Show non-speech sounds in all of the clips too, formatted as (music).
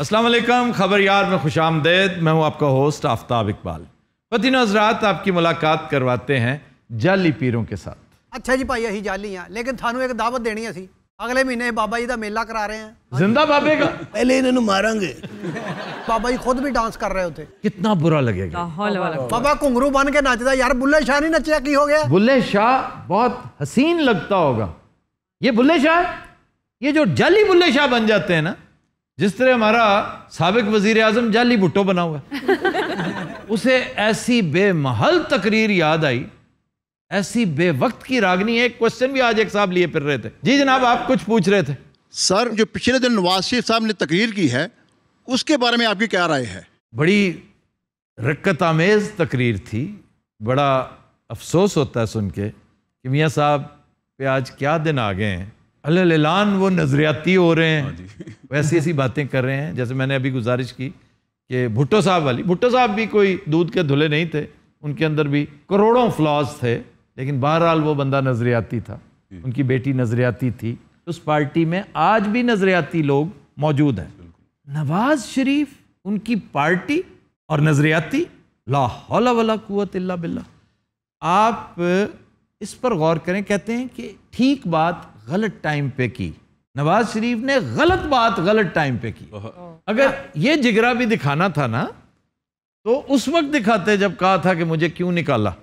असलम खबर यार में खुश आमदेद मैं हूँ आपका होस्ट आफ्ताब इकबाल पतिन हजरात आपकी मुलाकात करवाते हैं जाली पीरों के साथ अच्छा जी भाई यही जाली हैं लेकिन थानू एक दावत देनी है अगले महीने बाबा जी का मेला करा रहे हैं हाँ जिंदा बाबे का पहले इन्हें मारेंगे बाबा जी खुद भी डांस कर रहे होते कितना बुरा लगेगा बाबा घुंगरू बन के नाचता यार बुल्ले शाह नहीं नचा की हो गया बुल्ले शाह बहुत हसीन लगता होगा ये बुल्ले शाह ये जो जाली बुल्ले शाह बन जाते हैं ना जिस तरह हमारा सबक वजीर आजम जाली भुट्टो बना हुआ उसे ऐसी बेमहल तकरीर याद आई ऐसी बे वक्त की रागनी एक क्वेश्चन भी आज एक साहब लिए फिर रहे थे जी जनाब आप कुछ पूछ रहे थे सर जो पिछले दिन नवाज शरीफ साहब ने तकरीर की है उसके बारे में आपकी क्या राय है बड़ी रक्कत आमेज तकरीर थी बड़ा अफसोस होता है सुन के कि मियाँ साहब पे आज क्या दिन आ गए हैं अलान वो नज़रियाती हो रहे हैं हाँ वैसी ऐसी बातें कर रहे हैं जैसे मैंने अभी गुजारिश की कि भुट्टो साहब वाली भुट्टो साहब भी कोई दूध के धुले नहीं थे उनके अंदर भी करोड़ों फ्लॉज थे लेकिन बहरहाल वो बंदा नज़रियाती था उनकी बेटी नज़रियाती थी उस पार्टी में आज भी नज़रियाती लोग मौजूद हैं नवाज शरीफ उनकी पार्टी और नज़रियाती लाहौल वाला कुत बिल्ला आप इस पर गौर करें कहते हैं कि ठीक बात गलत टाइम पे की नवाज शरीफ ने गलत बात गलत टाइम पे की अगर ये जिगरा भी दिखाना था ना तो उस वक्त दिखाते जब कहा था कि मुझे क्यों निकाला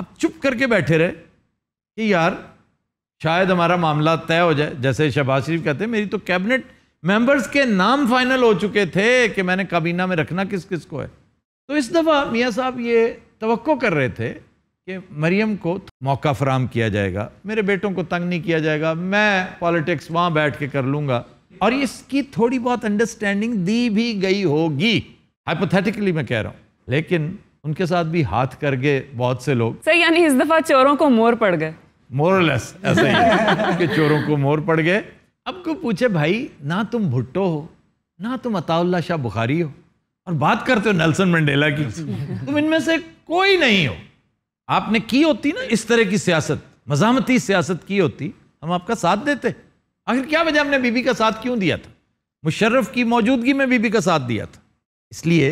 आप चुप करके बैठे रहे कि यार शायद हमारा मामला तय हो जाए जैसे शहबाज शरीफ कहते हैं मेरी तो कैबिनेट मेंबर्स के नाम फाइनल हो चुके थे कि मैंने काबीना में रखना किस किस को है तो इस दफ़ा मियाँ साहब ये तो कर रहे थे कि मरियम को मौका फराम किया जाएगा मेरे बेटों को तंग नहीं किया जाएगा मैं पॉलिटिक्स वहाँ बैठ के कर लूँगा और इसकी थोड़ी बहुत अंडरस्टैंडिंग दी भी गई होगी हाइपोथेटिकली मैं कह रहा हूँ लेकिन उनके साथ भी हाथ कर गए बहुत से लोग सही यानी इस दफ़ा चोरों को मोर पड़ गए मोरलेस ऐसे ही कि चोरों को मोर पड़ गए अब को पूछे भाई ना तुम भुट्टो हो ना तुम अताउल्ला शाह बुखारी हो और बात करते हो नेल्सन मंडेला की तुम इनमें से कोई नहीं हो आपने की होती ना इस तरह की सियासत मजामती सियासत की होती हम आपका साथ देते आखिर क्या वजह हमने बीबी का साथ क्यों दिया था मुशर्रफ की मौजूदगी में बीबी का साथ दिया था इसलिए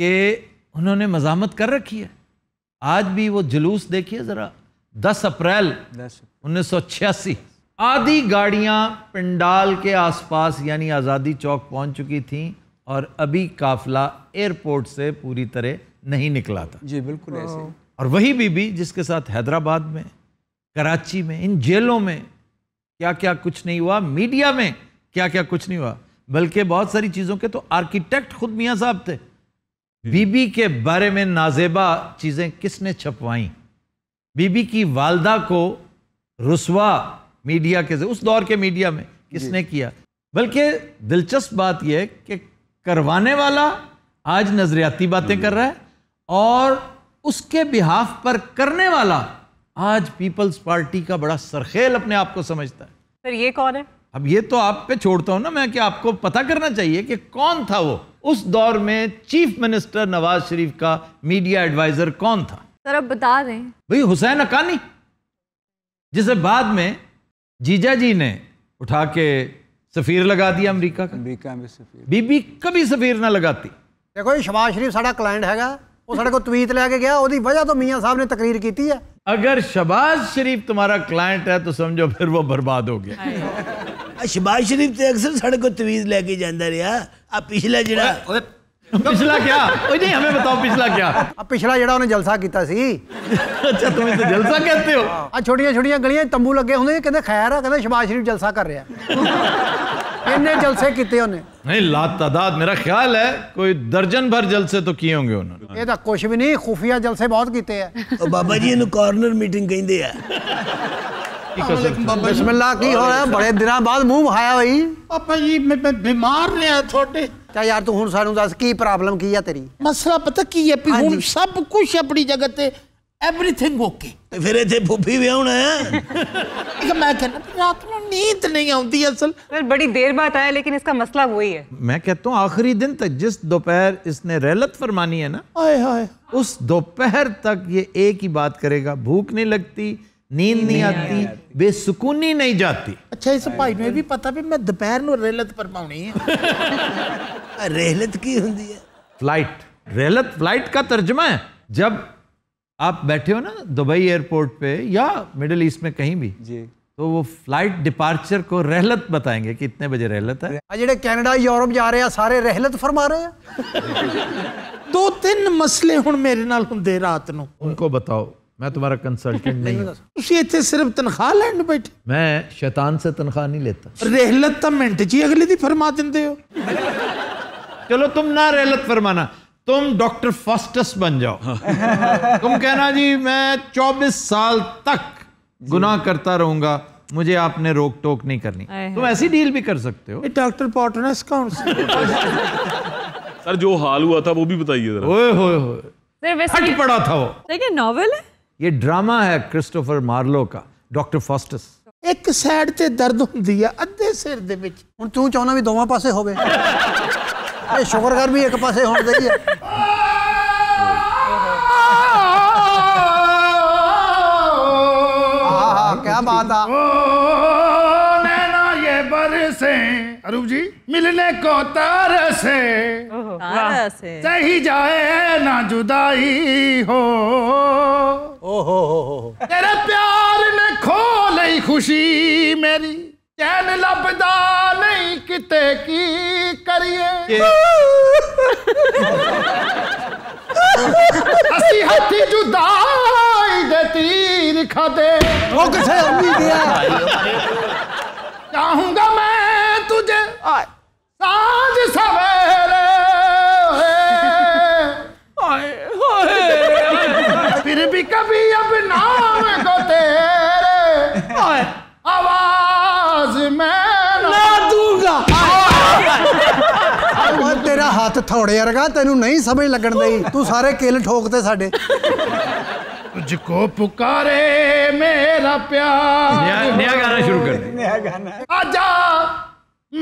कि उन्होंने मजामत कर रखी है आज भी वो जुलूस देखिए ज़रा दस अप्रैल उन्नीस सौ छियासी आधी गाड़ियाँ पंडाल के आसपास यानी आज़ादी चौक पहुँच चुकी थी और अभी काफिला एयरपोर्ट से पूरी तरह नहीं निकला था जी बिल्कुल ऐसे और वही बीबी जिसके साथ हैदराबाद में कराची में इन जेलों में क्या क्या कुछ नहीं हुआ मीडिया में क्या क्या कुछ नहीं हुआ बल्कि बहुत सारी चीज़ों के तो आर्किटेक्ट खुद मियाँ साहब थे बीबी के बारे में नाजेबा चीज़ें किसने छपवाई बीबी की वालदा को रसवा मीडिया के उस दौर के मीडिया में किसने किया बल्कि दिलचस्प बात यह कि करवाने वाला आज नज़रियाती बातें कर रहा है और उसके बिहाफ पर करने वाला आज पीपल्स पार्टी का बड़ा सरखेल अपने आप को समझता है फिर ये कौन है अब ये तो आप पे छोड़ता हूं ना मैं कि आपको पता करना चाहिए कि कौन था वो उस दौर में चीफ मिनिस्टर नवाज शरीफ का मीडिया एडवाइजर कौन था सर अब बता दें भाई हुसैन अकानी जिसे बाद में जीजा जी ने उठा के सफीर लगा दिया अमरीका का में सफीर बीबी कभी सफीर ना लगाती देखो ये शबाज शरीफ साढ़ा क्लाइंट हैगा वो सड़क को ਤਵੀਤ ਲੈ गया ਗਿਆ वजह तो ਤੋਂ साहब ने तकरीर की है अगर शबाज शरीफ तुम्हारा क्लाइंट है तो समझो फिर वो बर्बाद हो गया शबाज शरीफ तो अक्सर सड़क को तवीज लेके जाता रहा आ पिछला जड़ा पिछला क्या ओए नहीं हमें बताओ पिछला क्या अब पिछला जड़ा जलसा किया सी अच्छा तुम इसे जलसा कहते हो आ छोटियां छोटियां गलियां तंबू लगे होंगे कहते खैर है कहते शबाज शरीफ जलसा कर रहा कितने जलसे किए उन्हें नहीं ला तादाद मेरा ख्याल है कोई दर्जन भर जलसे तो किए होंगे उन्होंने ये तो कुछ भी नहीं खुफिया जलसे बहुत किए हैं तो बाबा जी इन्हें कॉर्नर मीटिंग कहते हैं बिस्मिल्लाह की हो रहा है बड़े दिन बाद मुंह बहाया वही एवरीथिंग ओके फिर ਫਿਰ ਇੱਥੇ भी आना है एक मैं कहना रात को नींद नहीं आती असल फिर बड़ी देर बाद आया लेकिन इसका मसला वही है मैं कहता हूँ आखिरी दिन तक जिस दोपहर इसने रहलत फरमानी है ना आए हाय उस दोपहर तक ये एक ही बात करेगा भूख नहीं लगती नींद नहीं, नहीं आती बेसुकूनी नहीं जाती अच्छा इस भाई ने भी पता भी मैं दोपहर ਨੂੰ ਰਹਿਲਤ ਫਰਮਾਉਣੀ है ਰਹਿਲਤ की ਹੁੰਦੀ है फ्लाइट ਰਹਿਲत फ्लाइट का तर्जमा है जब आप बैठे हो ना दुबई एयरपोर्ट पे या मिडिल ईस्ट में कहीं भी जी तो वो फ्लाइट डिपार्चर को रहलत बताएंगे कि इतने बजे रहलत है जेडे कनाडा यूरोप जा रहे हैं सारे रहलत फरमा रहे हैं (laughs) दो तीन मसले हूँ मेरे नाल होंगे रात को उनको बताओ मैं तुम्हारा कंसल्टेंट नहीं हूं ਤੁਸੀਂ ਇੱਥੇ ਸਿਰਫ ਤਨਖਾਹ ਲੈਣ ਬੈਠੇ ਮੈਂ ਸ਼ੈਤਾਨ ਸੇ ਤਨਖਾਹ ਨਹੀਂ ਲੈਤਾ ਰਹਿਲਤ ਤਾਂ ਮਿੰਟ ਜੀ ਅਗਲੇ ਦੀ ਫਰਮਾ ਦਿੰਦੇ ਹੋ ਚਲੋ ਤੁਮ ਨਾ ਰਹਿਲਤ ਫਰਮਾਨਾ तुम डॉक्टर फास्टस बन जाओ (laughs) तुम कहना जी मैं 24 साल तक गुनाह करता रहूंगा मुझे आपने रोक टोक नहीं करनी तुम ऐसी डील भी कर सकते हो डॉक्टर पॉटनस कौन (laughs) सर जो हाल हुआ था वो भी बताइए हट पड़ा था वो देखिए नॉवल है ये ड्रामा है क्रिस्टोफर मार्लो का डॉक्टर फास्टस एक साइड से दर्द ਹੁੰਦੀ ਆ ਅੱਧੇ ਸਿਰ ਦੇ ਵਿੱਚ ਹੁਣ ਤੂੰ ਚਾਹਣਾ ਵੀ ਦੋਵਾਂ ये शुक्रगुजार भी एक पासे होने चाहिए क्या बात नैना ये अरूप जी मिलने को तरसे सही जाए ना जुदाई हो ओहो हो हो तेरे प्यार ने खोल खुशी मेरी ਚੈਨ ਲੱਭਦਾ ਨਹੀਂ ਕਿਤੇ ਕੀ ਕਰੀਏ ਅਸੀਂ ਹੱਥੀ ਜੁਦਾਈ ਦੇ ਤੀਰ ਖਾਦੇ ਉਹ ਕਿਥੇ ਅੰਮੀ ਗਿਆ ਚਾਹੂੰਗਾ ਮੈਂ ਤੁਝੇ ਸਾਂਝ ਸਵੇਰੇ ਹਾਏ ਹਾਏ ਫਿਰ ਵੀ ਕਭੀ ਅਬ ਨਾਮ ਕੋ ਤੇਰੇ ਹਾਏ ਆਵਾਜ਼ राज मैं ना दूंगा ਉਹ ਤੇਰਾ ਹੱਥ ਥੋੜੇ ਵਰਗਾ ਤੈਨੂੰ ਨਹੀਂ ਸਮਝ ਲੱਗਣ ਦਈ ਤੂੰ ਸਾਰੇ ਕਿਲ ਠੋਕਦੇ तुझको पुकारे मेरा प्यार नया नया गाना शुरू कर गाना आजा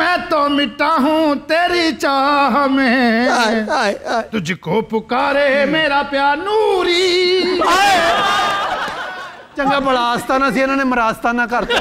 मैं तो मिटा हूँ तेरी चाह में आए, आए, आए। तुझको पुकारे मेरा प्यार नूरी चंगा बड़ा आस्ताना सी इन्होंने मरास्ताना करता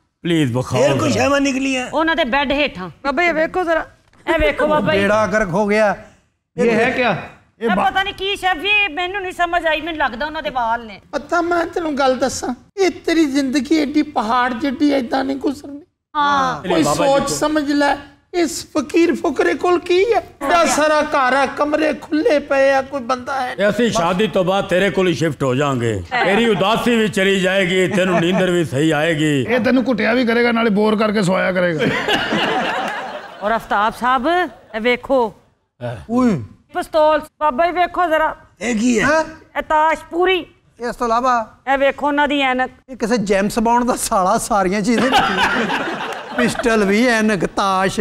ਪਲੀਜ਼ ਬਖਾਓ ਇਹ ਕੁਝ ਐਵਾਂ ਨਿਕਲੀ ਆ ਉਹਨਾਂ ਦੇ ਬੈੱਡ ਹੇਠਾਂ ਬਾਬਾ ਇਹ ਵੇਖੋ ਜ਼ਰਾ ਇਹ ਵੇਖੋ ਬਾਬਾ ਬੇੜਾ ਗਰਕ ਹੋ ਗਿਆ ਇਹ ਹੈ ਕੀ ਇਹ ਪਤਾ ਨਹੀਂ ਕੀ ਸ਼ੈਫ ਇਹ ਮੈਨੂੰ ਨਹੀਂ ਸਮਝ ਆਈ ਮੈਨੂੰ ਲੱਗਦਾ ਉਹਨਾਂ ਦੇ ਵਾਲ ਨੇ ਪਤਾ ਮੈਂ ਤੈਨੂੰ ਗੱਲ ਦੱਸਾਂ ਇਹ ਤੇਰੀ ਜ਼ਿੰਦਗੀ ਐਡੀ ਪਹਾੜ ਜਿੱਡੀ ਐਦਾਂ ਨਹੀਂ ਗੁਜ਼ਰਨੀ ਹਾਂ ਕੋਈ ਸੋਚ ਸਮਝ ਲੈ ਇਸ ਫਕੀਰ ਫੁਕਰੇ ਕੋਲ ਕੀ ਹੈ ਬੜਾ ਸਾਰਾ ਘਰ ਆ ਕਮਰੇ ਖੁੱਲੇ ਪਏ ਆ ਕੋਈ ਬੰਦਾ ਹੈ ਅਸੀਂ ਸ਼ਾਦੀ ਤੋਂ ਬਾਅਦ ਤੇਰੇ ਕੋਲ ਹੀ ਸ਼ਿਫਟ ਹੋ ਜਾਾਂਗੇ ਤੇਰੀ ਉਦਾਸੀ ਵੀ ਚਲੀ ਜਾਏਗੀ ਤੈਨੂੰ ਨੀਂਦਰ ਵੀ ਸਹੀ ਆਏਗੀ ਇਹ ਤੈਨੂੰ ਕੁੱਟਿਆ ਵੀ ਕਰੇਗਾ ਨਾਲੇ ਬੋਰ ਕਰਕੇ ਸੋਇਆ ਕਰੇਗਾ ਔਰ ਅਫਤਾਬ ਸਾਹਿਬ ਇਹ ਵੇਖੋ ਓਏ ਪਿਸਤੌਲ ਬਾਬਾ ਜੀ ਵੇਖੋ ਜ਼ਰਾ ਇਹ ਕੀ ਹੈ ਇਹ ਤਾਸ਼ ਪੂਰੀ ਇਸ ਤੋਂ ਇਲਾਵਾ ਇਹ ਵੇਖੋ ਉਹਨਾਂ ਦੀ ਐਨਕ ਇਹ ਕਿਸੇ ਜੈਮਸ ਬੌਂਡ ਦਾ ਸਾਲਾ ਸਾਰੀਆਂ ਚੀਜ਼ਾਂ पिस्टल भी है न ताश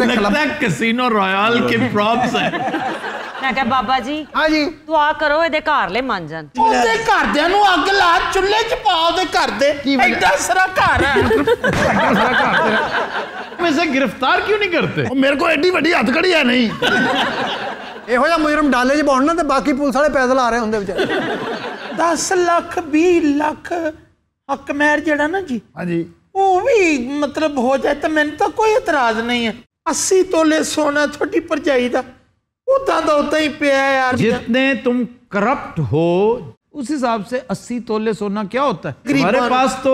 लगता कसिनो रॉयल के प्रॉप्स है ਮੈਂ ਕਿਹਾ ਬਾਬਾ ਜੀ ਹਾਂਜੀ ਦੁਆ ਕਰੋ ਇਹਦੇ ਘਰ ਲੈ ਮੰਨ ਜਾਣ ਉਹਦੇ ਘਰਦਿਆਂ ਨੂੰ ਅੱਗ ਲਾ ਚੁੱਲ੍ਹੇ 'ਚ ਪਾ ਉਹਦੇ ਘਰ ਦੇ ਐਡਾ ਸਾਰਾ ਘਰ ਹੈ ਐਡਾ ਸਾਰਾ ਘਰ ਤੇਰਾ ਵੈਸੇ ਗ੍ਰਿਫਤਾਰ ਕਿਉਂ ਨਹੀਂ ਕਰਤੇ ਉਹ ਮੇਰੇ ਕੋਲ ਐਡੀ ਵੱਡੀ ਹੱਥਕੜੀ ਹੈ ਨਹੀਂ ਇਹੋ ਜਿਹਾ ਮੁਜਰਮ ਡਾਲੇ 'ਚ ਪਾਉਣ ਨਾ ਤੇ ਬਾਕੀ ਪੁਲਿਸ ਵਾਲੇ ਪੈਦਲ ਆ ਰਹੇ ਹੁੰਦੇ ਵਿਚਾਰੇ 10 ਲੱਖ 20 ਲੱਖ ਹੱਕ ਮੈਰ ਜਿਹੜਾ ਨਾ ਜੀ ਹਾਂਜੀ वो भी मतलब ਹੋ ਜਾਏ ਤਾਂ ਮੈਨੂੰ ਤਾਂ ਕੋਈ ਇਤਰਾਜ਼ ਨਹੀਂ ਹੈ 80 ਤੋਲੇ ਸੋਨਾ ਤੁਹਾਡੀ ਪਰਜਾਈ ਦਾ ਉਦਾਂ ਦਾ ਉਦਾਂ ਹੀ ਪਿਆ ਯਾਰ ਜਿਤਨੇ ਤੁਮ करप्ट हो उस हिसाब से 80 तोले सोना क्या होता है हमारे पास तो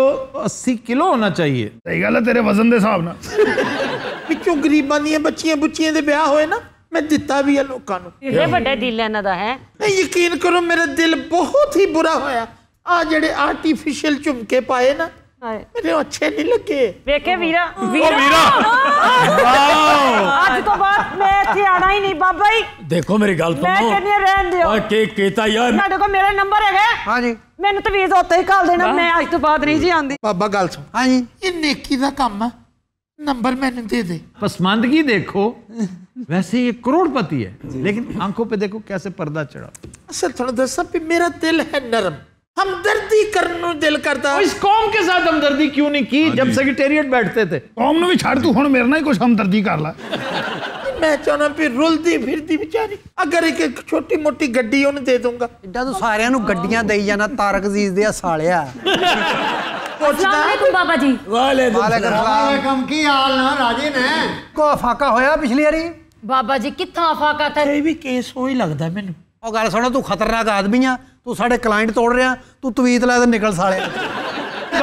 80 किलो होना चाहिए सही गल है तेरे वजन ਦੇ ਹਿਸਾਬ ਨਾਲ ਵਿੱਚੋਂ ਗਰੀਬਾਂ ਦੀਆਂ ਬੱਚੀਆਂ ਬੁੱਚੀਆਂ ਦੇ ਵਿਆਹ ਹੋਏ ਨਾ ਮੈਂ ਦਿੱਤਾ ਵੀ ਆ ਲੋਕਾਂ ਨੂੰ ਇਹ ਵੱਡਾ ਡੀਲ ਇਹਨਾਂ ਦਾ ਹੈ ਨਹੀਂ ਯਕੀਨ ਕਰੋ ਮੇਰਾ ਦਿਲ ਬਹੁਤ ਹੀ ਬੁਰਾ ਹੋਇਆ ਆ ਜਿਹੜੇ ਆਰਟੀਫੀਸ਼ੀਅਲ ਝੁਮਕੇ ਪਾਏ ਨਾ अरे अच्छे नहीं लगे देखे वीरा वीरा, वीरा। आज तो बात मैं थी आना ही नहीं बाबा ही देखो मेरी गल तो मैं कहनी रहन दियो और के केता यार ना देखो मेरा नंबर है हां जी मैंने तो वीज होते ही कॉल देना मैं आज तो बात नहीं जी आंदी बाबा गल सुन हां जी ये नेकी दा काम है नंबर मैंने दे दे पसमानदगी देखो वैसे ये करोड़पति है लेकिन आंखों पे देखो कैसे पर्दा चढ़ा असल अच्छा, थोड़ा दस सब मेरा दिल है नरम हमदर्दी करनो दिल करता इस कौम के साथ हमदर्दी क्यों नहीं की हाँ जब सेक्रेटेरिएट बैठते थे कौम ने भी छाड़ तू हुन मेरे ना ही कुछ हमदर्दी कर ला मैं चाहना भी रुलदी फिरदी बेचारी अगर एक, एक छोटी मोटी गड्डी उन्हें दे दूंगा इड्डा तो सारे गड्डियां दई जाना तारक अजीज दे सालिया बाबा जी वालेकुम वालेकुम की हाल ना राजिन है को फाका होया पिछली बारी बाबा जी कितना फाका था ये भी केस हो ही लगदा ਮੈਨੂੰ ਉਹ ਗੱਲ ਸੁਣੋ ਤੂੰ ਖਤਰਨਾਕ ਆਦਮੀ ਆ ਤੂੰ ਸਾਡੇ ਕਲਾਇੰਟ ਤੋੜ ਰਿਹਾ ਤੂੰ ਤਵੀਤ ਲੈ ਤੇ ਨਿਕਲ ਸਾਲੇ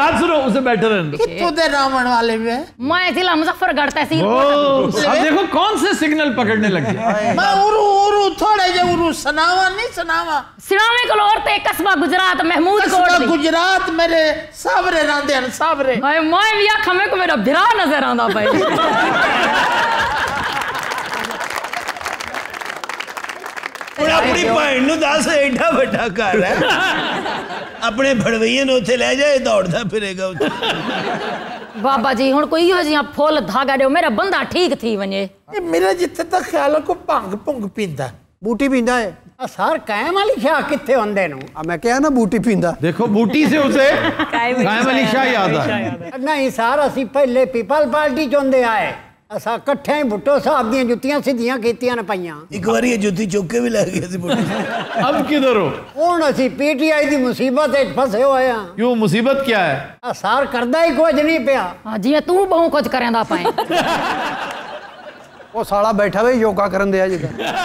बात सुनो उसे बेटर है रावण वाले में मैं जिला मुजफ्फरगढ़ तहसील अब देखो कौन से सिग्नल पकड़ने लगे मैं उरु उरु थोड़े जे उरु सनावा नहीं सनावा सनावे को और ते कस्बा गुजरात महमूद को गुजरात मेरे साबरे रांदे हैं साबरे मैं मैं भी आंख में को मेरा भिरा नजर आंदा भाई (laughs) ਹੁਣ ਆਪਣੀ ਭੈਣ ਨੂੰ ਦੱਸ ਐਡਾ ਵੱਡਾ ਘਰ ਹੈ (laughs) ਆਪਣੇ ਭੜਵਈਏ ਨੂੰ ਉੱਥੇ ਲੈ ਜਾਏ ਦੌੜਦਾ ਫਿਰੇਗਾ ਉੱਥੇ ਜੀ ਹੁਣ ਕੋਈ ਹੋ ਜੀਆਂ ਫੁੱਲ ਧਾਗਾ ਦਿਓ ਮੇਰਾ ਬੰਦਾ ਠੀਕ ਥੀ ਵਣੇ ਇਹ ਮੇਰੇ ਜਿੱਥੇ ਤੱਕ ਖਿਆਲ ਕੋ ਭੰਗ ਭੁੰਗ ਪੀਂਦਾ ਬੂਟੀ ਪੀਂਦਾ ਹੈ ਆ ਸਰ ਕਾਇਮ ਵਾਲੀ ਸ਼ਾਹ ਕਿੱਥੇ ਹੁੰਦੇ ਨੂੰ ਆ ਮੈਂ ਕਿਹਾ ਨਾ ਬੂਟੀ ਪੀਂਦਾ ਦੇਖੋ ਬੂਟੀ ਸੇ ਉਸੇ ਕਾਇਮ ਵਾਲੀ ਸ਼ਾਹ ਯਾਦ ਆ ਨਹੀਂ ਸਰ ਅਸੀਂ ਪਹਿਲੇ ਪੀਪਲ ਪਾਰਟੀ ਚੋਂਦੇ ਆਏ ਅਸਾਂ ਇਕੱਠੇ ਹੀ ਭੁੱਟੋ ਸਾਹਿਬ ਦੀਆਂ ਜੁੱਤੀਆਂ ਸਿੱਧੀਆਂ ਕੀਤੀਆਂ ਨੇ ਪਈਆਂ ਇੱਕ ਵਾਰੀ ਇਹ ਜੁੱਤੀ ਚੁੱਕ ਕੇ ਵੀ ਲੈ ਗਏ ਸੀ ਭੁੱਟੋ ਅਬ ਕਿਧਰ ਹੋ ਹੁਣ ਅਸੀਂ ਪੀਟੀਆਈ ਦੀ ਮੁਸੀਬਤ ਵਿੱਚ ਫਸੇ ਹੋਏ ਆ ਕਿਉਂ ਮੁਸੀਬਤ ਕੀ ਹੈ ਅਸਾਰ ਕਰਦਾ ਹੀ ਕੁਝ ਨਹੀਂ ਪਿਆ ਹਾਂ ਜਿਵੇਂ ਤੂੰ ਬਹੁ ਕੁਝ ਕਰਦਾ ਪਾਏ ਉਹ ਸਾਲਾ ਬੈਠਾ ਵੇ ਯੋਗਾ ਕਰਨ ਦੇ ਆ ਜਿੱਦਾਂ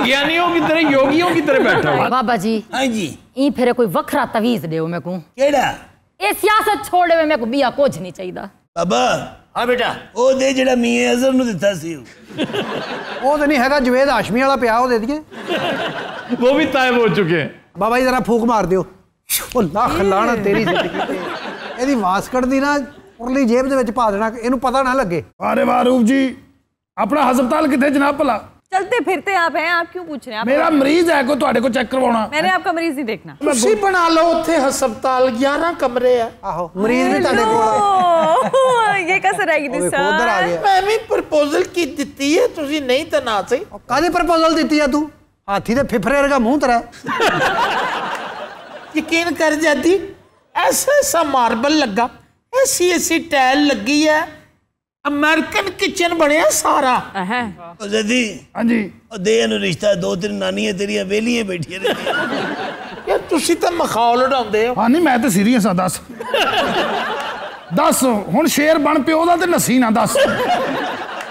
ज्ञानियों की तरह योगियों की तरह बैठा हुआ बाबा जी हाँ जी ई फिर कोई वखरा तवीज दे मेरे को केड़ा ए सियासत छोड़े हुए मेरे को बिया कुछ नहीं चाहिए बाबा ਆ ਬੇਟਾ ਉਹ ਦੇ ਜਿਹੜਾ ਮੀਆਂ ਅਜ਼ਰ ਨੂੰ ਦਿੱਤਾ ਸੀ ਉਹ ਤਾਂ ਨਹੀਂ ਹੈਗਾ ਜਵੇਦ ਹਾਸ਼ਮੀ ਵਾਲਾ ਪਿਆ ਉਹ ਦੇ ਦਈਏ ਉਹ ਵੀ ਤਾਇਬ ਹੋ ਚੁੱਕੇ ਹੈ ਬਾਬਾ ਜੀ ਜ਼ਰਾ ਫੂਕ ਮਾਰ ਦਿਓ ਉਹ ਲੱਖ ਲਾਣਾ ਤੇਰੀ ਜ਼ਿੰਦਗੀ ਤੇ ਇਹਦੀ ਵਾਸਕਟ ਦੀ ਨਾ ਉਰਲੀ ਜੇਬ ਦੇ ਵਿੱਚ ਪਾ ਦੇਣਾ ਇਹਨੂੰ ਪਤਾ ਨਾ ਲੱਗੇ ਅਰੇ ਵਾਹ ਰੂਪ ਜੀ ਆਪਣਾ ਹਸਪਤਾਲ ਕਿੱਥੇ ਜਨਾਬ ਭਲਾ चलते फिरते आप हैं आप क्यों पूछ रहे हैं मेरा मरीज है को तो को चेक करवाना मैंने आपका मरीज नहीं देखना उसी बना लो उसे हस्पताल ग्यारह कमरे है आहो मरीज भी ताड़े को ये कैसे रहेगी दिस उधर मैं भी प्रपोजल की दीती है तुझे नहीं तना से काले प्रपोजल दीती है तू हाथी दे फिफरे का मुंह तेरा यकीन कर जाती ऐसा ऐसा मार्बल लगा ऐसी ऐसी टैल लगी है ਅਮਰੀਕਨ ਕਿਚਨ ਬਣਿਆ ਸਾਰਾ ਹੈ ਉਹ ਜਦੀ ਹਾਂਜੀ ਉਹ ਦੇ ਇਹਨੂੰ ਰਿਸ਼ਤਾ ਦੋ ਤਿੰਨ ਨਾਨੀਆਂ ਤੇਰੀਆਂ ਵੇਲੀਆਂ ਬੈਠੀਆਂ ਰਹਿੰਦੀਆਂ ਯਾਰ ਤੁਸੀਂ ਤਾਂ ਮਖੌਲ ਉਡਾਉਂਦੇ ਹੋ ਹਾਂ ਨਹੀਂ ਮੈਂ ਤਾਂ ਸੀਰੀਅਸ ਆ ਦੱਸ ਦੱਸ ਹੁਣ ਸ਼ੇਰ ਬਣ ਪਿਓ ਦਾ ਤੇ ਨਸੀ ਨਾ ਦੱਸ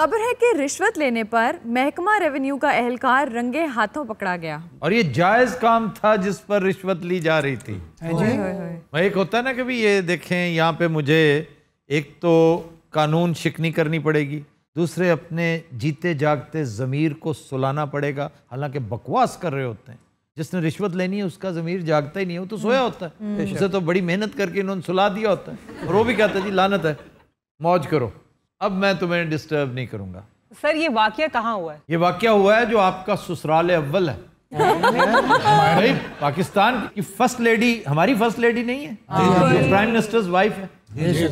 खबर है कि रिश्वत लेने पर महकमा रेवेन्यू का एहलकार रंगे हाथों पकड़ा गया और ये जायज काम था जिस पर रिश्वत ली जा रही थी मैं हाँ एक होता है ना कभी ये देखें यहाँ पे मुझे एक तो कानून शिकनी करनी पड़ेगी दूसरे अपने जीते जागते ज़मीर को सुलाना पड़ेगा हालांकि बकवास कर रहे होते हैं जिसने रिश्वत लेनी है उसका ज़मीर जागता ही नहीं है वो तो हम्म। सोया होता है हम्म। उसे तो बड़ी मेहनत करके इन्होंने सुला दिया होता है और वो भी कहता है जी लानत है मौज करो अब मैं तुम्हें डिस्टर्ब नहीं करूंगा सर ये वाक्य कहाँ हुआ है ये वाक्य हुआ है जो आपका ससुराल अव्वल है भाई पाकिस्तान की फर्स्ट लेडी हमारी फर्स्ट लेडी नहीं है प्राइम मिनिस्टर्स वाइफ है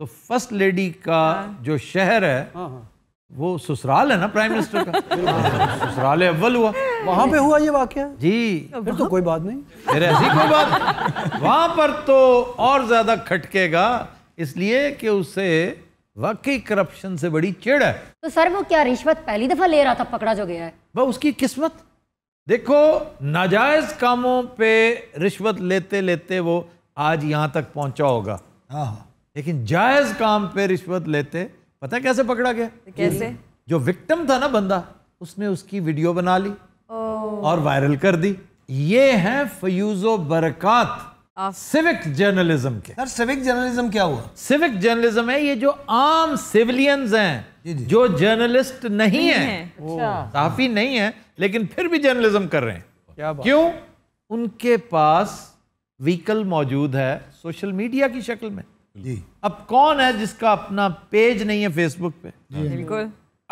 तो फर्स्ट लेडी का हाँ। जो शहर है हाँ, हाँ। वो ससुराल है ना प्राइम मिनिस्टर का (laughs) ससुराल अव्वल हुआ वहां पे हुआ ये वाक्य जी फिर तो कोई बात नहीं फिर ऐसी कोई बात वहां पर तो और ज्यादा खटकेगा इसलिए कि उसे वाकई करप्शन से बड़ी चिड़ है तो सर वो क्या रिश्वत पहली दफा ले रहा था पकड़ा जो गया है वह उसकी किस्मत देखो नाजायज कामों पे रिश्वत लेते लेते वो आज यहाँ तक पहुंचा होगा हाँ लेकिन जायज काम पे रिश्वत लेते पता है कैसे पकड़ा गया तो कैसे जो विक्टिम था ना बंदा उसने उसकी वीडियो बना ली और वायरल कर दी ये है फयूजो बरकत सिविक जर्नलिज्म के सर सिविक जर्नलिज्म क्या हुआ सिविक जर्नलिज्म है ये जो आम सिविलियंस हैं जो जर्नलिस्ट नहीं, नहीं है है। अच्छा। साफी नहीं है लेकिन फिर भी जर्नलिज्म कर रहे हैं क्या बात? क्यों उनके पास व्हीकल मौजूद है सोशल मीडिया की शक्ल में जी अब कौन है जिसका अपना पेज नहीं है फेसबुक पे बिल्कुल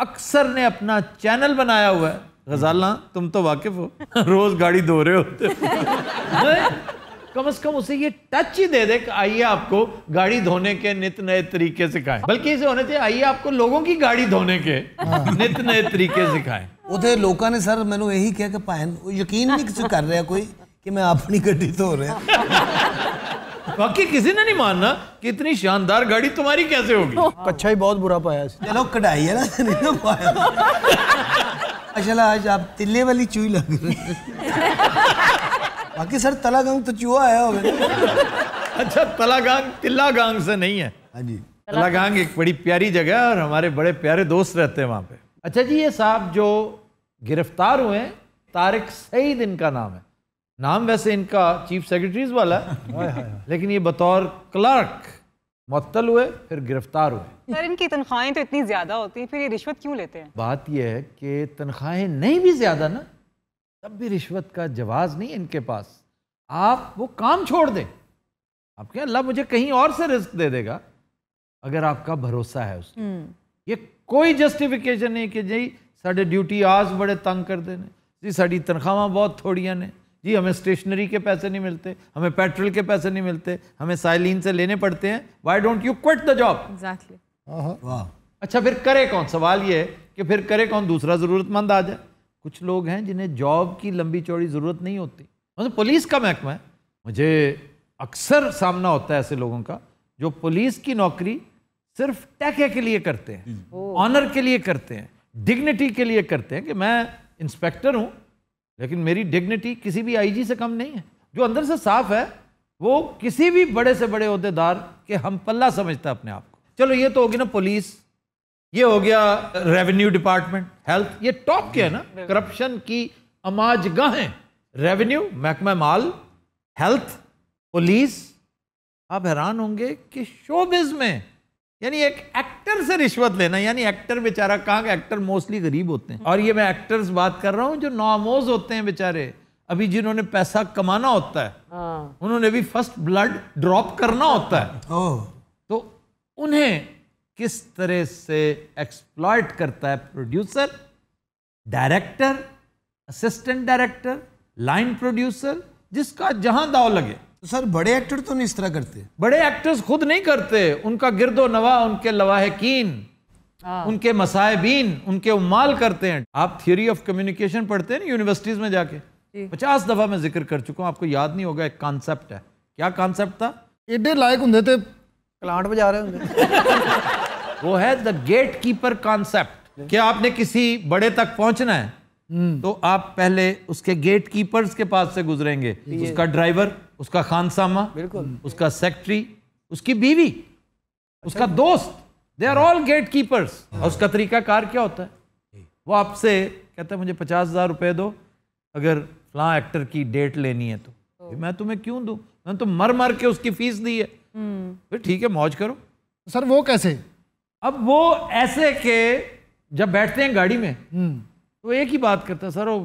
अक्सर ने अपना चैनल बनाया हुआ है गजाला तुम तो वाकिफ हो रोज गाड़ी धो रहे होते (laughs) कम से कम उसे ये टच ही दे दे कि आइए आपको गाड़ी धोने के नित नए तरीके सिखाए बल्कि इसे होने चाहिए आइए आपको लोगों की गाड़ी धोने के हाँ। नित नए तरीके सिखाए उधर ਲੋਕਾਂ ने सर ਮੈਨੂੰ यही कह के पाए यकीन नहीं किसी कर रहा कोई कि मैं अपनी गड्डी धो रहा बाकी किसी ने नहीं मानना कि इतनी शानदार गाड़ी तुम्हारी कैसे होगी कच्चा ही बहुत बुरा पाया चलो कटाई है ना नहीं पाया (laughs) अच्छा आज आप तिल्ले वाली चूई लग रही बाकी सर तलागंग तो चूहा है अच्छा तलागांग तिल्लागांग से नहीं है हाँ जी तलागांग एक बड़ी प्यारी जगह है और हमारे बड़े प्यारे दोस्त रहते हैं वहाँ पे अच्छा जी ये साहब जो गिरफ्तार हुए तारिक सईद इनका नाम है नाम वैसे इनका चीफ सेक्रेटरीज वाला है लेकिन ये बतौर क्लर्क मअतल हुए फिर गिरफ्तार हुए सर इनकी तनख्वाहें तो इतनी ज़्यादा होती हैं फिर ये रिश्वत क्यों लेते हैं बात यह है कि तनख्वाहें नहीं भी ज़्यादा ना तब भी रिश्वत का जवाब नहीं इनके पास आप वो काम छोड़ दें आप क्या अल्लाह मुझे कहीं और से रिस्क दे देगा अगर आपका भरोसा है उस हम्म। ये कोई जस्टिफिकेशन नहीं कि जी साढ़े ड्यूटी आज बड़े तंग कर देने जी साड़ी तनख्वाह बहुत थोड़िया ने जी हमें स्टेशनरी के पैसे नहीं मिलते हमें पेट्रोल के पैसे नहीं मिलते हमें साइलिन से लेने पड़ते हैं why don't you quit the job exactly वाह अच्छा फिर करे कौन सवाल ये है कि फिर करे कौन दूसरा ज़रूरतमंद आ जाए कुछ लोग हैं जिन्हें जॉब की लंबी चौड़ी ज़रूरत नहीं होती मतलब पुलिस का महकमा है मुझे अक्सर सामना होता है ऐसे लोगों का जो पुलिस की नौकरी सिर्फ टैके के लिए करते हैं ऑनर हम्म। के लिए करते हैं डिग्निटी के लिए करते हैं कि मैं इंस्पेक्टर हूं लेकिन मेरी डिग्निटी किसी भी आईजी से कम नहीं है जो अंदर से साफ है वो किसी भी बड़े से बड़े अहदेदार के हम पल्ला समझता है अपने आप को चलो ये तो होगी ना पुलिस ये हो गया रेवेन्यू डिपार्टमेंट हेल्थ ये टॉप के है ना करप्शन की अमाज अमाजगाहें रेवेन्यू महकमा माल हेल्थ पुलिस आप हैरान होंगे कि शोबिज में यानी एक एक्टर से रिश्वत लेना यानी एक्टर बेचारा कहाँ का एक्टर मोस्टली गरीब होते हैं और ये मैं एक्टर्स बात कर रहा हूँ जो नामोज होते हैं बेचारे अभी जिन्होंने पैसा कमाना होता है हाँ। उन्होंने भी फर्स्ट ब्लड ड्रॉप करना होता है तो उन्हें किस तरह से एक्सप्लॉयट करता है producer director assistant director line producer जिसका जहां दाव लगे तो सर बड़े एक्टर तो नहीं इस तरह करते बड़े एक्टर्स खुद नहीं करते उनका गिरदो नवा उनके लवाहकिन हाँ। उनके मसायबीन उनके उमाल करते हैं आप थियोरी ऑफ कम्युनिकेशन पढ़ते हैं ना यूनिवर्सिटीज में जाके पचास दफा मैं जिक्र कर चुका हूँ आपको याद नहीं होगा एक कॉन्सेप्ट है क्या कॉन्सेप्ट था एडे लायक होंगे थे प्लांट बजा रहे होंगे (laughs) वो है द गेट कीपर कॉन्सेप्ट क्या आपने किसी बड़े तक पहुंचना है तो आप पहले उसके गेट कीपर्स के पास से गुजरेंगे उसका ड्राइवर उसका खानसामा उसका सेक्रेटरी उसकी बीवी उसका अच्छा। दोस्त they are all gatekeepers और उसका तरीका कार क्या होता है वो आपसे कहता है मुझे पचास हजार रुपये दो अगर फला एक्टर की डेट लेनी है तो मैं तुम्हें क्यों दू मैंने तो मर मर के उसकी फीस दी है हम्म। फिर ठीक है मौज करो सर वो कैसे अब वो ऐसे के जब बैठते हैं गाड़ी में हम्म। तो एक ही बात करता सर वो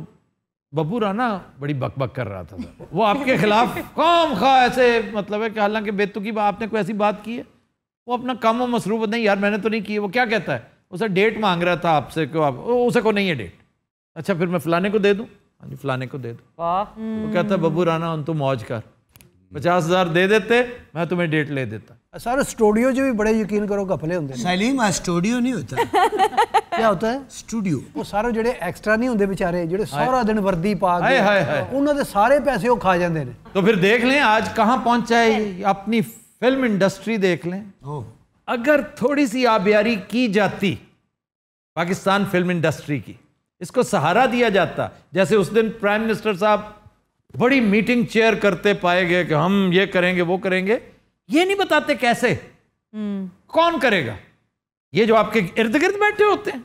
बबू राना बड़ी बकबक बक कर रहा था सर वो आपके खिलाफ कौम (laughs) खा ऐसे मतलब है कि हालांकि बेतुकी आपने कोई ऐसी बात की है वो अपना काम व मसरूफ नहीं यार मैंने तो नहीं की वो क्या कहता है उसे डेट मांग रहा था आपसे क्यों आप उसे को नहीं है डेट अच्छा फिर मैं फलाने को दे दूँ हाँ जी फलाने को दे दूँ वो कहता है बब्बू राना उन तो मौज कर पचास हज़ार दे देते मैं तुम्हें डेट ले देता सर स्टूडियो जो भी बड़े यकीन करो घपले होंगे सलीम आ स्टूडियो नहीं होता (laughs) क्या होता है स्टूडियो वो सारे जो एक्स्ट्रा नहीं होंगे बेचारे जो सारा दिन वर्दी पा ਕੇ ਉਹਨਾਂ ਦੇ ਸਾਰੇ ਪੈਸੇ ਉਹ ਖਾ ਜਾਂਦੇ ਨੇ ਤਾਂ देख लें ਲੈਂ ਅੱਜ ਕਹਾਂ ਪਹੁੰਚਾ ਹੈ ਆਪਣੀ ਫਿਲਮ ਇੰਡਸਟਰੀ अगर थोड़ी सी आबियारी की जाती पाकिस्तान फिल्म इंडस्ट्री की इसको सहारा दिया जाता जैसे उस दिन प्राइम मिनिस्टर साहब बड़ी मीटिंग चेयर करते पाए गए कि हम ये करेंगे वो करेंगे ये नहीं बताते कैसे कौन करेगा ये जो आपके इर्द गिर्द बैठे होते हैं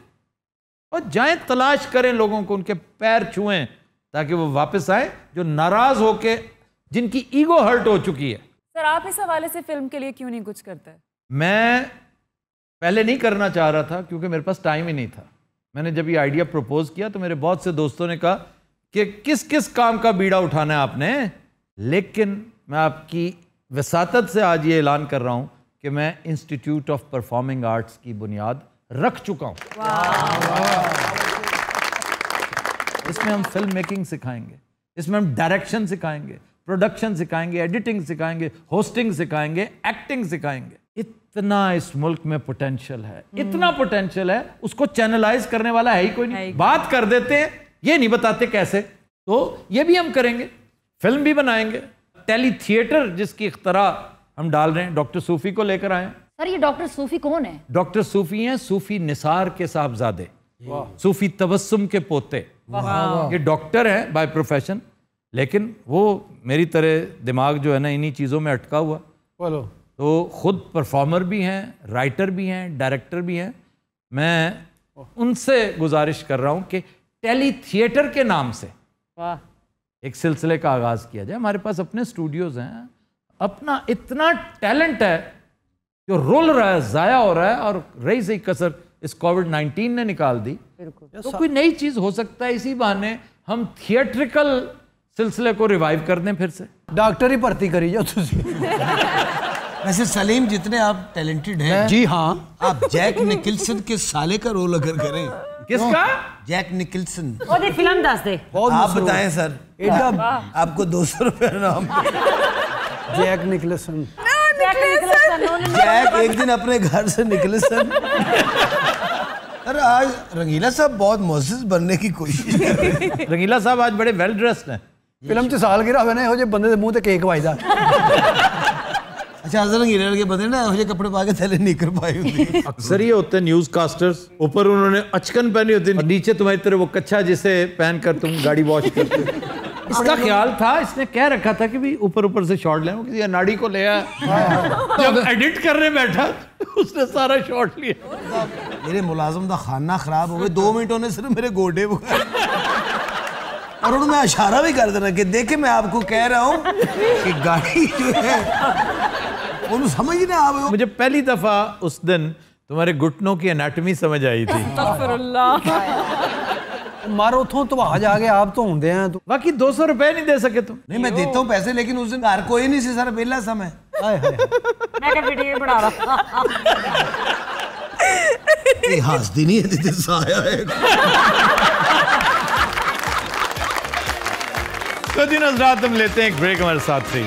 और जाए तलाश करें लोगों को उनके पैर छुएं ताकि वो वापस आए जो नाराज होके जिनकी ईगो हर्ट हो चुकी है सर आप इस हवाले से फिल्म के लिए क्यों नहीं कुछ करते मैं पहले नहीं करना चाह रहा था क्योंकि मेरे पास टाइम ही नहीं था मैंने जब ये आइडिया प्रपोज किया तो मेरे बहुत से दोस्तों ने कहा कि किस किस काम का बीड़ा उठाना है आपने लेकिन मैं आपकी वसात से आज ये ऐलान कर रहा हूँ कि मैं इंस्टीट्यूट ऑफ परफॉर्मिंग आर्ट्स की बुनियाद रख चुका हूँ इसमें हम फिल्म मेकिंग सिखाएंगे इसमें हम डायरेक्शन सिखाएंगे प्रोडक्शन सिखाएंगे एडिटिंग सिखाएंगे होस्टिंग सिखाएंगे एक्टिंग सिखाएंगे इतना इस मुल्क में पोटेंशियल है इतना पोटेंशियल है उसको चैनलाइज करने वाला है ही कोई नहीं बात कर देते हैं ये नहीं बताते कैसे तो ये भी हम करेंगे फिल्म भी बनाएंगे टेली थिएटर जिसकी इख्तरा हम डाल रहे हैं डॉक्टर सूफी को लेकर आए सर ये डॉक्टर सूफी कौन है डॉक्टर सूफी हैं सूफी निसार के साहबजादे सूफी तबस्सुम के पोते ये डॉक्टर हैं बाय प्रोफेशन लेकिन वो मेरी तरह दिमाग जो है ना इन्हीं चीज़ों में अटका हुआ बोलो तो खुद परफॉर्मर भी हैं राइटर भी हैं डायरेक्टर भी हैं मैं उनसे गुजारिश कर रहा हूँ कि टेली थिएटर के नाम से वाह एक सिलसिले का आगाज़ किया जाए हमारे पास अपने स्टूडियोज़ हैं अपना इतना टैलेंट है जो रोल रहा है ज़ाया हो रहा है और रही सही कसर इस कोविड नाइनटीन ने निकाल दी तो कोई नई चीज़ हो सकता है इसी बहाने हम थिएट्रिकल सिलसिले को रिवाइव कर दें फिर से डॉक्टर ही भर्ती करी जाओ तुझे वैसे सलीम जितने आप टैलेंटेड हैं जी हाँ आप जैक निकिल्सन के साले का रोल अगर करें किसका जैक निकलसन और ये फिल्म दस दे आप बताएं सर एकदम आपको दो सौ रुपया नाम जैक निकलसन जैक एक दिन अपने घर से निकले सर अरे आज रंगीला साहब बहुत मोजिज बनने की कोशिश कर रहे हैं रंगीला साहब आज बड़े वेल ड्रेस्ड हैं फिल्म च साल गिरा हो जे बंदे दे मुंह ते केक वाजदा ਅੱਛਾ अच्छा, ਅਜ਼ਰ उन्होंने हो। इसका दो मिनट उन्हें सिर्फ मेरे गोडे सारा लिया और उन्होंने मैं इशारा भी कर देना कि देखे मैं आपको कह रहा हूँ कि गाड़ी जो है समझ ही ना आ मुझे पहली दफा उस दिन तुम्हारे घुटनों की एनाटमी समझ आई थी मारो थो तो आज आ गए आप तो होंगे हैं तो बाकी दो सौ रुपए नहीं दे सके तुम नहीं मैं देता हूँ पैसे लेकिन उस दिन घर कोई नहीं सी सर पहला समय मैं बना रहा ਇਹ ਹੱਸਦੀ तो दिन हजरात हम लेते हैं एक ब्रेक हमारे साथ से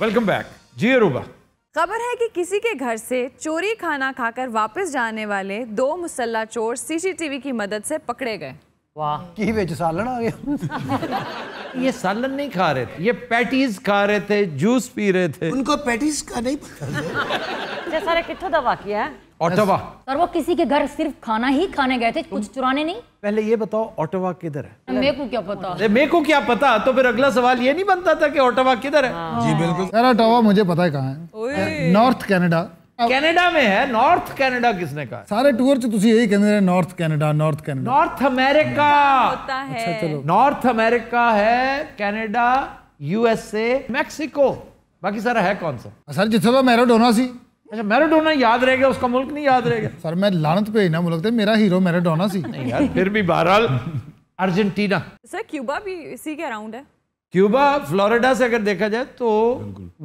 वेलकम बैक जी अरूबा खबर है कि किसी के घर से चोरी खाना खाकर वापस जाने वाले दो मुसल्ला चोर सीसीटीवी की मदद से पकड़े गए वाह की बेच सालन आ गया ये सालन नहीं खा रहे थे ये पैटीज खा रहे थे जूस पी रहे थे उनको पैटीज का नहीं पता बच्चे सारे कितों दवा किया है ऑटोवा सर वो किसी के घर सिर्फ खाना ही खाने गए थे कुछ चुराने नहीं पहले ये बताओ ऑटोवा किधर है मेरे को क्या पता मेरे को क्या पता तो फिर अगला सवाल ये नहीं बनता था कि ऑटोवा किधर है हाँ। जी बिल्कुल सर ऑटोवा मुझे पता है कहाँ है नॉर्थ कनाडा ਕੈਨੇਡਾ ਮੇ ਹੈ ਨਾਰਥ ਕੈਨੇਡਾ ਕਿਸਨੇ ਕਹਾ ਸਾਰੇ ਟੂਰ ਚ ਤੁਸੀਂ ਇਹੀ ਕਹਿੰਦੇ ਨੇ north Canada north Canada north America ਹੋਤਾ ਹੈ ਅੱਛਾ ਚਲੋ ਨਾਰਥ ਅਮਰੀਕਾ ਹੈ Canada U S A Mexico ਬਾਕੀ ਸਾਰਾ ਹੈ ਕੌਣ ਸਾ ਸਰ अच्छा ਮੈਰਾਡੋਨਾ याद रहेगा उसका मुल्क नहीं याद रहेगा सर मैं लानत पे ਮੁਲਕ ਤੇ मेरा हीरो मैराडोना सी ਨਹੀਂ ਯਾਰ ਫਿਰ ਵੀ अर्जेंटीना सर क्यूबा भी इसी के अराउंड है क्यूबा फ्लोरिडा से अगर देखा जाए तो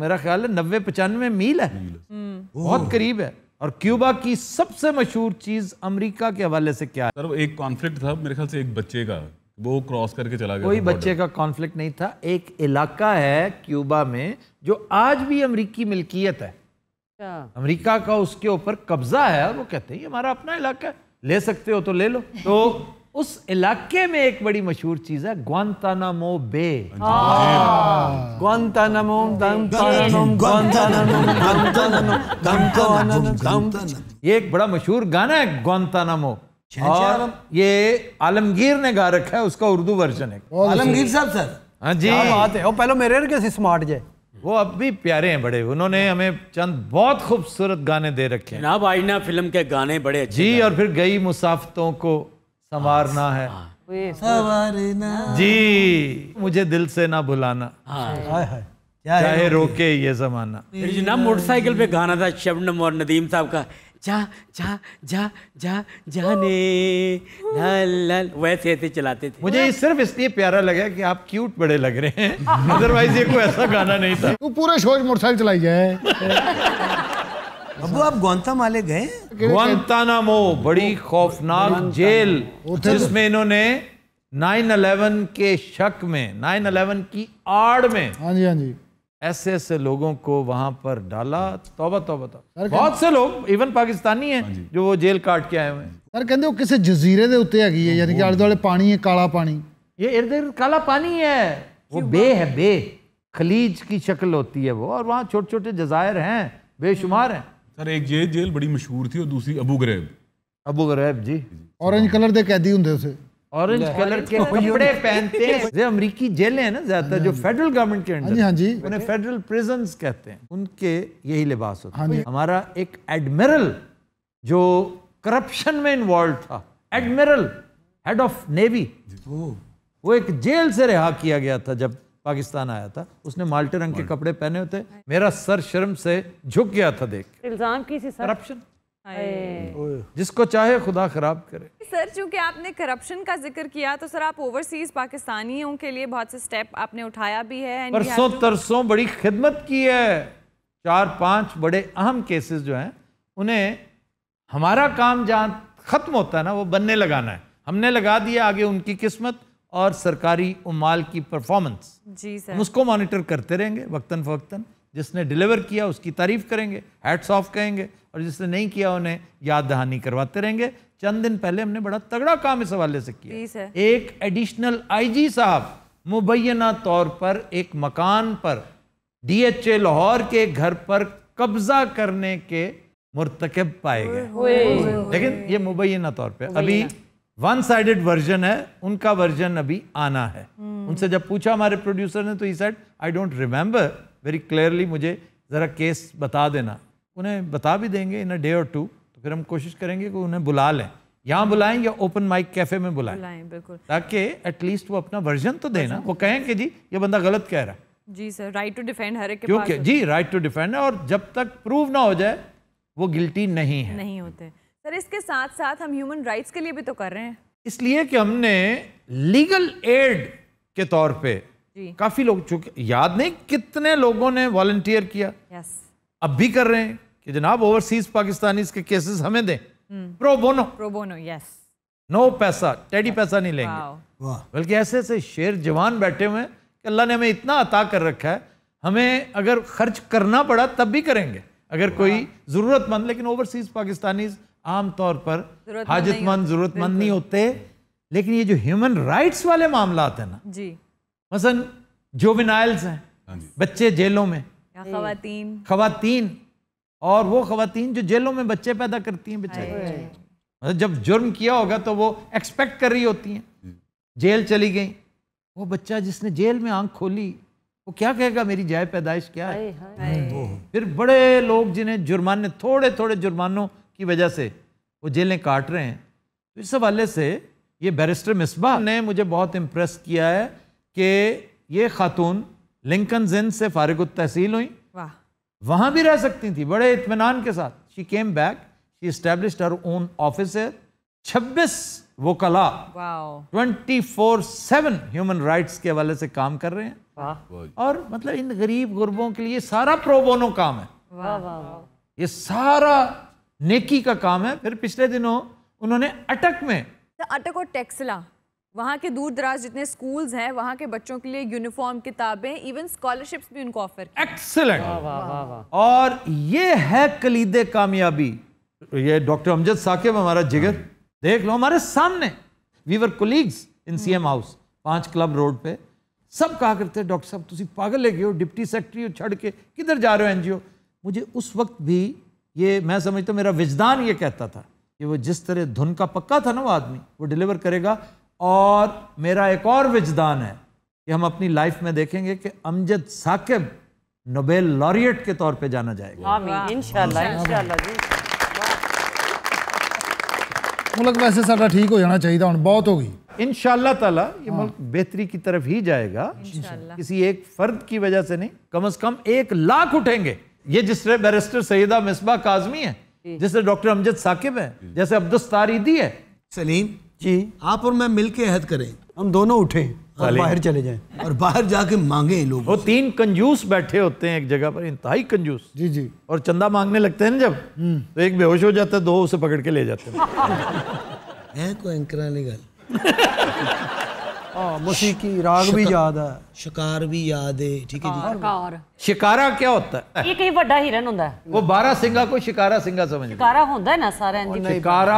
मेरा ख्याल है नब्बे पचानवे मील है हम्म। बहुत करीब है और क्यूबा की सबसे मशहूर चीज अमेरिका के हवाले से क्या है सर एक कॉन्फ्लिक्ट था मेरे ख्याल से एक बच्चे का वो क्रॉस करके चला गया कोई बच्चे का कॉन्फ्लिक्ट नहीं था एक इलाका है क्यूबा में जो आज भी अमरीकी मिल्कियत है अमेरिका का उसके ऊपर कब्जा है और वो कहते हैं ये हमारा अपना इलाका है ले सकते हो तो ले लो तो उस इलाके में एक बड़ी मशहूर चीज है ग्वानतानामो बे हाँ। ग्वानतानामो ये एक बड़ा मशहूर गाना है ग्वानतानामो और ये आलमगीर ने गा रखा है उसका उर्दू वर्जन है आलमगीर साहब सर हाँ जी बात है और पहले मेरे के स्मार्ट जाए वो अब भी प्यारे हैं बड़े उन्होंने हाँ। हमें चंद बहुत खूबसूरत गाने दे रखे हैं जनाब आईना फिल्म के गाने बड़े अच्छे जी और फिर गई मुसाफतों को संवारना हाँ, है हाँ। संवारना जी मुझे दिल से ना भुलाना चाहे रोके ये जमाना मोटरसाइकिल पे गाना था शबनम और नदीम साहब का जा जा जा जा जाने लाल लाल वैसे ऐसे चलाते थे मुझे ये सिर्फ इसलिए प्यारा लगा कि आप क्यूट बड़े लग रहे हैं अदरवाइज ये कोई ऐसा गाना नहीं था तू पूरा शोज मोटरसाइकिल चलाई जाए अब आप माले गए मो बड़ी खौफनाक जेल तो- जिसमें इन्होंने 9/11 के शक में 9/11 की आड़ में हाँ जी हाँ जी ऐसे ऐसे लोगों को वहां पर डाला तोबा तोबा तो बहुत से लोग इवन पाकिस्तानी हैं हाँ जो वो जेल काट के आए हुए ਸਰ ਕਹਿੰਦੇ ਉਹ ਕਿਸੇ ਜਜ਼ੀਰੇ ਦੇ ਉੱਤੇ ਹੈਗੀ है यानी कि आले दुआले पानी है काला पानी ये इर्द गिर्द काला पानी है वो बे है बे खलीज की शक्ल होती है वो और वहाँ छोटे छोटे जजायर हैं बेशुमार हैं सर एक जेल जेल बड़ी मशहूर थी और दूसरी अबू गरेब अबू गरेब जी ऑरेंज कलर के कैदी होंगे उसे ऑरेंज कलर के कपड़े (laughs) पहनते हैं जो अमेरिकी जेलें हैं ना ज्यादातर जो फेडरल हाँ गवर्नमेंट के अंदर हाँ जी हाँ उन्हें फेडरल प्रिजन कहते हैं उनके यही लिबास होता है हाँ हमारा एक एडमिरल जो करप्शन में इन्वॉल्व था एडमिरल हेड ऑफ नेवी वो एक जेल से रिहा किया गया था जब पाकिस्तान आया था उसने माल्टे रंग के कपड़े पहने होते मेरा सर शर्म से झुक गया था देख इल्जाम की करप्शन जिसको चाहे खुदा खराब करे सर चूंकि आपने करप्शन का जिक्र किया तो सर आप ओवरसीज पाकिस्तानियों के लिए बहुत से स्टेप आपने उठाया भी है परसों तरसों बड़ी खिदमत की है चार पांच बड़े अहम केसेस जो हैं उन्हें हमारा काम जहाँ ख़त्म होता है ना वो बनने लगाना है हमने लगा दिया आगे उनकी किस्मत और सरकारी उमाल की परफॉर्मेंस जी सर उसको मॉनिटर करते रहेंगे वक्ता फ़वक्ता जिसने डिलीवर किया उसकी तारीफ करेंगे हैट्स ऑफ कहेंगे और जिसने नहीं किया उन्हें याद दहानी करवाते रहेंगे चंद दिन पहले हमने बड़ा तगड़ा काम इस हवाले से किया एक एडिशनल आई साहब मुबैना तौर पर एक मकान पर ए लाहौर के घर पर कब्जा करने के मुरतकब पाए गए लेकिन ये मुबैना तौर पर अभी वन साइडेड वर्जन है उनका वर्जन अभी आना है हम्म। उनसे जब पूछा हमारे प्रोड्यूसर ने तो ही set I don't remember very clearly मुझे ज़रा केस बता देना उन्हें बता भी देंगे इन अ डे और टू तो फिर हम कोशिश करेंगे कि उन्हें बुला लें यहाँ बुलाएं या ओपन माइक कैफे में बुलाएं बुलाएं बिल्कुल ताकि एटलीस्ट वो अपना वर्जन तो देना वो कहें कि जी ये बंदा गलत कह रहा है जी सर राइट टू डिफेंड हर एक क्योंकि जी राइट टू डिफेंड है और जब तक प्रूव ना हो जाए वो गिल्टी नहीं है नहीं होते सर इसके साथ साथ हम ह्यूमन राइट्स के लिए भी तो कर रहे हैं इसलिए कि हमने लीगल एड के तौर पर काफी लोग चुके याद नहीं कितने लोगों ने वॉल्टियर किया yes. अब भी कर रहे हैं कि जनाब ओवरसीज पाकिस्तानी के केसेस हमें दें hmm. Pro bono pro bono yes no पैसा टेडी yes. पैसा नहीं लेंगे बल्कि ऐसे ऐसे शेर जवान बैठे हुए हैं कि अल्लाह ने हमें इतना अता कर रखा है हमें अगर खर्च करना पड़ा तब भी करेंगे अगर कोई ज़रूरतमंद लेकिन ओवरसीज पाकिस्तानी आमतौर पर हाजतमंद ज़रूरतमंद नहीं होते लेकिन ये जो ह्यूमन राइट्स वाले मामला है ना जी मसन विनाइल्स हैं हाँ बच्चे जेलों में खातन हम्म। खातन और वो खातन जो जेलों में बच्चे पैदा करती हैं बेचारे जब जुर्म किया होगा तो वो एक्सपेक्ट कर रही होती हैं जेल चली गई वो बच्चा जिसने जेल में आंख खोली वो क्या कहेगा मेरी जाय पैदाइश क्या है हम्म। फिर बड़े लोग जिन्हें जुर्माने थोड़े थोड़े जुर्मानों की वजह से वो जेलें काट रहे हैं तो इस हवाले से ये बैरिस्टर मिसबा ने मुझे बहुत इम्प्रेस किया है कि ये खातून लिंकन जिन से फारग तहसील हुई वहाँ भी रह सकती थी बड़े इतमान के साथ she came back she establish her own office छब्बीस वो कला twenty four seven human rights के हवाले से काम कर रहे हैं और मतलब इन गरीब गुरबों के लिए सारा प्रोबोनो काम है ये सारा नेकी का काम है फिर पिछले दिनों उन्होंने अटक में तो अटक और टेक्सला वहाँ के दूर दराज जितने स्कूल्स हैं वहाँ के बच्चों के लिए यूनिफॉर्म किताबें इवन स्कॉलरशिप्स भी उनको ऑफर एक्सलेंट और ये है कलीद कामयाबी ये डॉक्टर अमजद साकिब हमारा जिगर देख लो हमारे सामने we were colleagues in C M house पांच क्लब रोड पे सब कहा करते डॉक्टर साहब तुम पागल ले गए हो डिप्टी सेक्रेटरी हो छड़ के किधर जा रहे हो एनजीओ मुझे उस वक्त भी ये मैं समझता तो मेरा विजदान ये कहता था कि वो जिस तरह धुन का पक्का था ना वो आदमी वो डिलीवर करेगा और मेरा एक और विजदान है कि हम अपनी लाइफ में देखेंगे कि अमजद साकिब नोबेल लॉरियट के तौर पे जाना जाएगा मुल्क वैसे सारा ठीक हो जाना चाहिए हूँ बहुत हो गई इन ताला ये हाँ। मुल्क बेहतरी की तरफ ही जाएगा किसी एक फर्द की वजह से नहीं कम अज कम एक लाख उठेंगे ये जिससे बैरिस्टर सईदा मिसबा काजमी है जिससे डॉक्टर अमजद साकिब है जैसे अब्दुस्तारी दी है सलीम जी आप और मैं मिलके हद करें हम दोनों उठे बाहर चले जाएं और बाहर जाके मांगे लोग वो तीन कंजूस बैठे होते हैं एक जगह पर इंतहाई कंजूस जी जी और चंदा मांगने लगते हैं ना जब हम्म। तो एक बेहोश हो जाता है दो उसे पकड़ के ले जाते हैं (laughs) है कोई अंकरा गल (laughs) मौसीकी राग भी याद है शिकार भी याद है ठीक है जी शिकारा क्या होता है वो बारह सिंगा को शिकारा सिंगा समझ शिकारा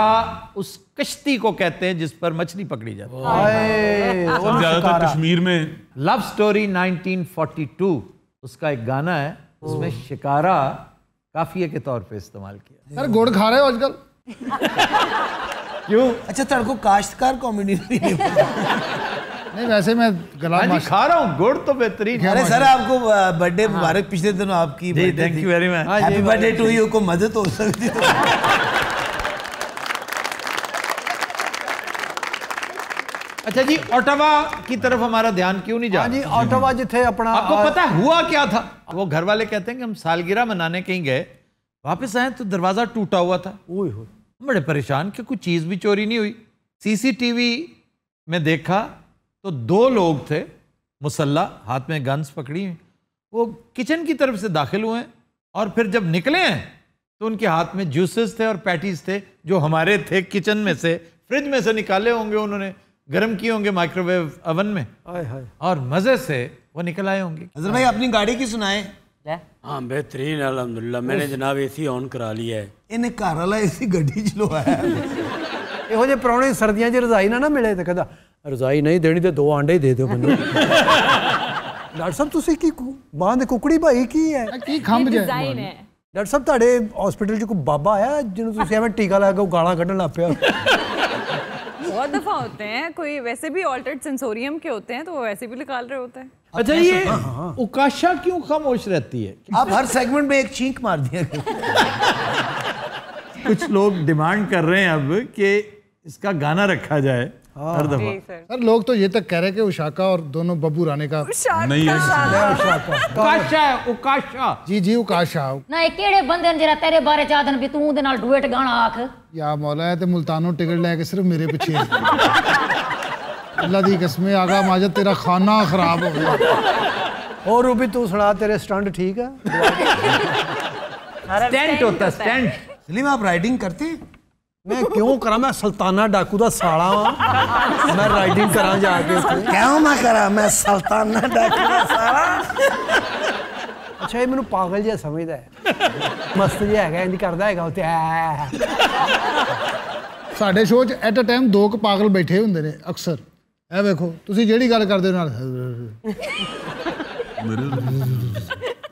उस कश्ती को कहते हैं जिस पर मछली पकड़ी जाती है ज्यादातर कश्मीर में लव स्टोरी 1942 उसका एक गाना है उसमें शिकारा काफिया के तौर पे इस्तेमाल किया गुड़ खा रहे हो आजकल (laughs) क्यों अच्छा तड़को काश्तकार कॉमेडी नहीं नहीं वैसे मैं गुलाब हाँ खा रहा हूँ गुड़ तो बेहतरीन अरे सर आपको बर्थडे मुबारक पिछले दिनों आपकी thank you very much happy birthday to you को मदद हो सकती अच्छा जी ओटावा की तरफ हमारा ध्यान क्यों नहीं जा हाँ जी ओटावा जो थे अपना आपको पता है हुआ क्या था वो घर वाले कहते हैं कि हम सालगिरह मनाने कहीं गए वापस आए तो दरवाजा टूटा हुआ था बड़े परेशान कि कोई चीज़ भी चोरी नहीं हुई सीसीटीवी में देखा तो दो लोग थे मुसल्ला हाथ में गन्स पकड़ी वो किचन की तरफ से दाखिल हुए और फिर जब निकले हैं तो उनके हाथ में जूसेस थे और पैटीज थे जो हमारे थे किचन में से फ्रिज में से निकाले होंगे उन्होंने गर्म किए होंगे माइक्रोवेव अवन में आए आए। और मज़े से वो निकल आए होंगे हजर भाई अपनी गाड़ी की सुनाए हाँ बेहतरीन अलहमदुल्ला मैंने जनाब ए सी ऑन करा लिया है इन्हें घर वाला ए सी गड्डी ਚਲਵਾਇਆ ਇਹੋ ਜੇ सर्दियों से रजाई ना ना मिले तो ਤੇ रजाई नहीं देनी तो दो आंडे ही दे दो मैं डॉक्टर साहब तुम कि ਬਾਂਹ ਦੇ कुकड़ी भाई की है डॉक्टर साहब ਜਾਏ हॉस्पिटल को बाबा आया जिन्होंने टीका 'ਚ बहुत दफ़ा होते हैं कोई वैसे भी ऑल्टर्ड सेंसोरियम के होते हैं तो वो वैसे भी निकाल रहे होते हैं अच्छा ये उकाशा क्यों खामोश रहती है आप हर सेगमेंट में एक चीख मार दिया कुछ लोग डिमांड कर रहे हैं अब कि इसका गाना रखा जाए हाँ। हर दफा सर लोग तो ये तक कह रहे हैं कि उशाका और दोनों बब्बू रानी का नहीं है उकाशा उकाशा जी जी उकाशा ना केड़े बंदे ने जरा तेरे बारे चादन भी तू दे नाल डुएट गाना आख या मौला है ते मुल्तानो टिकट लेके सिर्फ मेरे पीछे अल्लाह दी कसम आगा माजद तेरा खाना खराब हो गया और रूबी तू सुना तेरे स्टंट ठीक है स्टैंड (laughs) होता स्टैंड सलीम आप राइडिंग करते हैं ਮੈਂ ਕਿਉਂ ਕਰਾਂ ਮੈਂ ਸੁਲਤਾਨਾ ਡਾਕੂ ਦਾ ਸਾਲਾ ਵਾਂ ਮੈਂ ਰਾਈਡਿੰਗ ਕਰਾਂ ਜਾ ਕੇ ਕਿਉਂ ਮੈਂ ਕਰਾਂ ਮੈਂ ਸੁਲਤਾਨਾ ਡਾਕੂ ਦਾ ਸਾਲਾ ਅੱਛਾ ਇਹ ਮੈਨੂੰ ਪਾਗਲ ਜਿਹਾ ਸਮਝਦਾ ਹੈ ਮਸਤ ਜਿਹਾ ਹੈਗਾ ਇੰਦੀ ਕਰਦਾ ਹੈਗਾ ਉੱਤੇ ਸਾਡੇ ਸ਼ੋਅ 'ਚ ਐਟ ਅ ਟਾਈਮ ਦੋ ਕੁ ਪਾਗਲ ਬੈਠੇ ਹੁੰਦੇ ਨੇ ਅਕਸਰ ਇਹ ਵੇਖੋ ਤੁਸੀਂ ਜਿਹੜੀ ਗੱਲ ਕਰਦੇ ਹੋ ਨਾਲ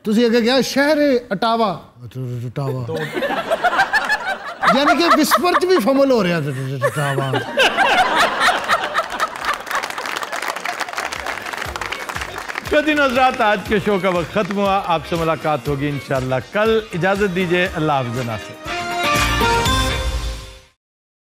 ਤੁਸੀਂ ਅੱਗੇ ਗਿਆ ਸ਼ਹਿਰ ਅਟਾਵਾ ਅਟਾਵਾ यानी कि ਵਿਸਪਰ ਚ ਵੀ ਫਮਲ ਹੋ ਰਿਹਾ ਦਾਵਾ कदी नजरात आज के शो का वक्त खत्म हुआ आपसे मुलाकात होगी इंशाल्लाह कल इजाजत दीजिए अल्लाह हाफ से